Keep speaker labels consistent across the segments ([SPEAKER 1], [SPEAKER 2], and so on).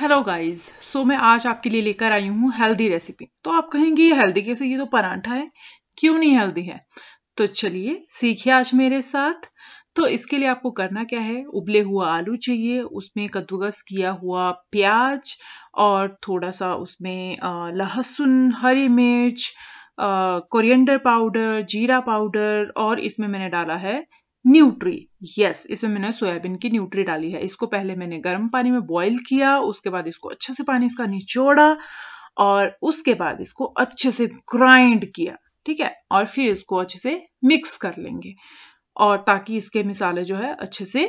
[SPEAKER 1] hello guys so मैं आज आपके लिए लेकर आई हूँ हेल्दी रेसिपी तो आप कहेंगे ये हेल्दी कैसे ये तो पराठा है क्यों नहीं हेल्दी है तो चलिए सीखिए आज मेरे साथ तो इसके लिए आपको करना क्या है उबले हुआ आलू चाहिए उसमें कद्दूकस किया हुआ प्याज और थोड़ा सा उसमें लहसुन हरी मिर्च कोरिएंडर पाउडर जीरा पाउडर और इसमें मैंने डाला है न्यूट्री यस yes, इसमें मैंने सोयाबीन की न्यूट्री डाली है इसको पहले मैंने गर्म पानी में बॉईल किया उसके बाद इसको अच्छे से पानी इसका निचोड़ा और उसके बाद इसको अच्छे से ग्राइंड किया ठीक है और फिर इसको अच्छे से मिक्स कर लेंगे और ताकि इसके मिसाले जो है अच्छे से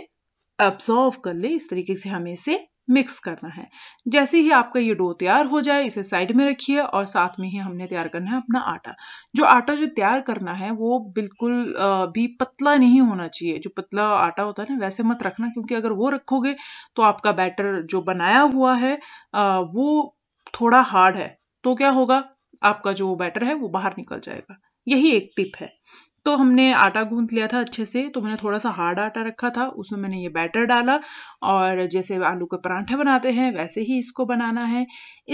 [SPEAKER 1] अब्सॉर्व कर ले इस तरीके से हमें इसे मिक्स करना है जैसे ही आपका ये डो तैयार हो जाए इसे साइड में रखिए और साथ में ही हमने तैयार करना है अपना आटा जो आटा जो तैयार करना है वो बिल्कुल भी पतला नहीं होना चाहिए जो पतला आटा होता है ना वैसे मत रखना क्योंकि अगर वो रखोगे तो आपका बैटर जो बनाया हुआ है वो थोड़ा हार्ड है तो क्या होगा आपका जो बैटर है वो बाहर निकल जाएगा यही एक टिप है तो हमने आटा गूंथ लिया था अच्छे से तो मैंने थोड़ा सा हार्ड आटा रखा था उसमें मैंने ये बैटर डाला और जैसे आलू के पराठे बनाते हैं वैसे ही इसको बनाना है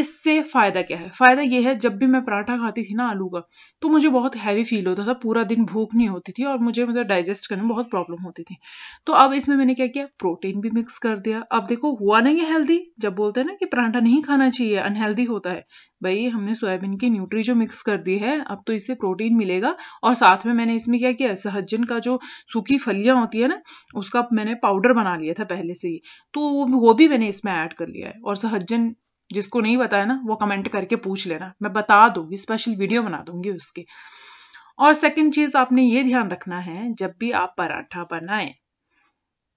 [SPEAKER 1] इससे फ़ायदा क्या है फ़ायदा ये है जब भी मैं पराठा खाती थी ना आलू का तो मुझे बहुत हैवी फील होता था पूरा दिन भूख नहीं होती थी और मुझे मतलब डाइजेस्ट करने में बहुत प्रॉब्लम होती थी तो अब इसमें मैंने क्या किया प्रोटीन भी मिक्स कर दिया अब देखो हुआ ना ये हेल्दी जब बोलते हैं ना कि पराठा नहीं खाना चाहिए अनहेल्दी होता है भाई हमने सोयाबीन की न्यूट्री जो मिक्स कर दी है अब तो इससे प्रोटीन मिलेगा और साथ में मैंने इसमें क्या किया सहजन का जो सूखी फलियाँ होती है ना उसका मैंने पाउडर बना लिया था पहले से ही तो वो भी मैंने इसमें ऐड कर लिया है और सहजन जिसको नहीं बताया ना वो कमेंट करके पूछ लेना मैं बता दूंगी स्पेशल वीडियो बना दूंगी उसके और सेकंड चीज़ आपने ये ध्यान रखना है जब भी आप पराठा बनाएं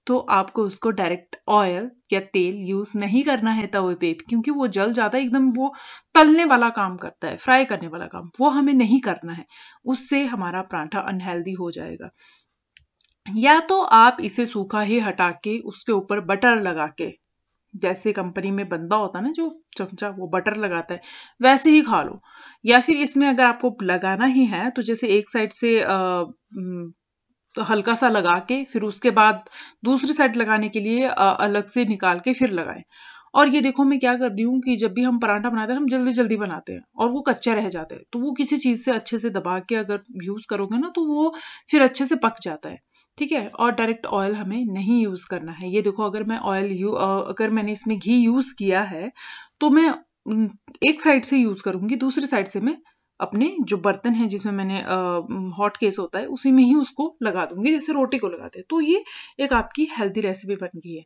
[SPEAKER 1] तो आपको उसको डायरेक्ट ऑयल या तेल यूज नहीं करना है तवे पे क्योंकि वो जल जाता है एकदम वो तलने वाला काम करता है फ्राई करने वाला काम वो हमें नहीं करना है उससे हमारा परांठा अनहेल्दी हो जाएगा या तो आप इसे सूखा ही हटा के उसके ऊपर बटर लगा के जैसे कंपनी में बंदा होता है ना जो चमचा वो बटर लगाता है वैसे ही खा लो या फिर इसमें अगर आपको लगाना ही है तो जैसे एक साइड से तो हल्का सा लगा के फिर उसके बाद दूसरी साइड लगाने के लिए अलग से निकाल के फिर लगाएं और ये देखो मैं क्या कर रही हूँ कि जब भी हम पराठा बनाते हैं हम जल्दी जल्दी बनाते हैं और वो कच्चा रह जाता है तो वो किसी चीज़ से अच्छे से दबा के अगर यूज़ करोगे ना तो वो फिर अच्छे से पक जाता है ठीक है और डायरेक्ट ऑयल हमें नहीं यूज़ करना है ये देखो अगर मैं ऑयल यू अगर मैंने इसमें घी यूज़ किया है तो मैं एक साइड से यूज़ करूँगी दूसरी साइड से मैं अपने जो बर्तन है जिसमें मैंने हॉट केस होता है उसी में ही उसको लगा दूंगी जैसे रोटी को लगाते हैं तो ये एक आपकी हेल्दी रेसिपी बन गई है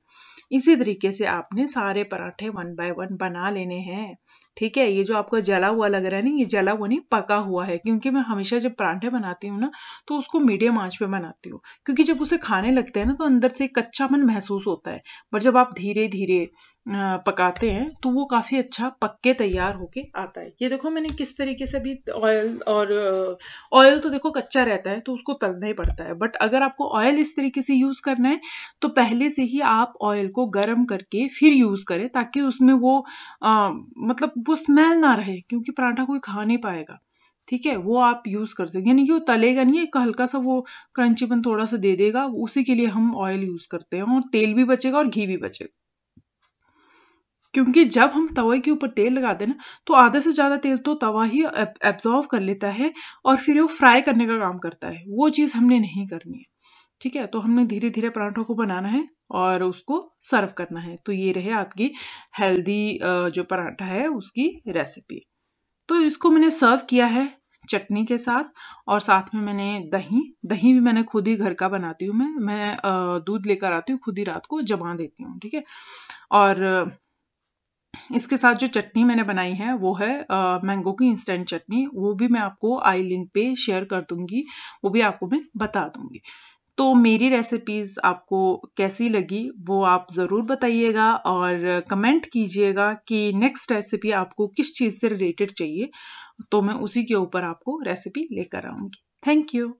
[SPEAKER 1] इसी तरीके से आपने सारे पराठे वन बाय वन बना लेने हैं ठीक है ये जो आपका जला हुआ लग रहा है ना ये जला हुआ नहीं पका हुआ है क्योंकि मैं हमेशा जब पराठे बनाती हूँ ना तो उसको मीडियम आंच पे बनाती हूँ क्योंकि जब उसे खाने लगते हैं ना तो अंदर से मन महसूस होता है पर जब आप धीरे धीरे पकाते हैं तो वो काफ़ी अच्छा पक्के तैयार होके आता है ये देखो मैंने किस तरीके से अभी ऑयल और ऑयल uh, तो देखो कच्चा रहता है तो उसको तलना ही पड़ता है बट अगर आपको ऑयल इस तरीके से यूज़ करना है तो पहले से ही आप ऑयल को गर्म करके फिर यूज़ करें ताकि उसमें वो आ, uh, मतलब वो स्मेल ना रहे क्योंकि पराठा कोई खा नहीं पाएगा ठीक है वो आप यूज़ कर सकते यानी कि वो तलेगा नहीं एक हल्का सा वो क्रंचीपन थोड़ा सा दे देगा उसी के लिए हम ऑयल यूज़ करते हैं और तेल भी बचेगा और घी भी बचेगा क्योंकि जब हम तवे के ऊपर तेल लगाते हैं ना तो आधे से ज़्यादा तेल तो तवा ही एब्जॉर्व कर लेता है और फिर वो फ्राई करने का काम करता है वो चीज़ हमने नहीं करनी है ठीक है तो हमने धीरे धीरे पराठों को बनाना है और उसको सर्व करना है तो ये रहे आपकी हेल्दी जो पराठा है उसकी रेसिपी तो इसको मैंने सर्व किया है चटनी के साथ और साथ में मैंने दही दही भी मैंने खुद ही घर का बनाती हूँ मैं मैं दूध लेकर आती हूँ खुद ही रात को जमा देती हूँ ठीक है और इसके साथ जो चटनी मैंने बनाई है वो है मैंगो की इंस्टेंट चटनी वो भी मैं आपको आई लिंक पे शेयर कर दूंगी वो भी आपको मैं बता दूंगी तो मेरी रेसिपीज़ आपको कैसी लगी वो आप ज़रूर बताइएगा और कमेंट कीजिएगा कि नेक्स्ट रेसिपी आपको किस चीज़ से रिलेटेड चाहिए तो मैं उसी के ऊपर आपको रेसिपी लेकर आऊँगी थैंक यू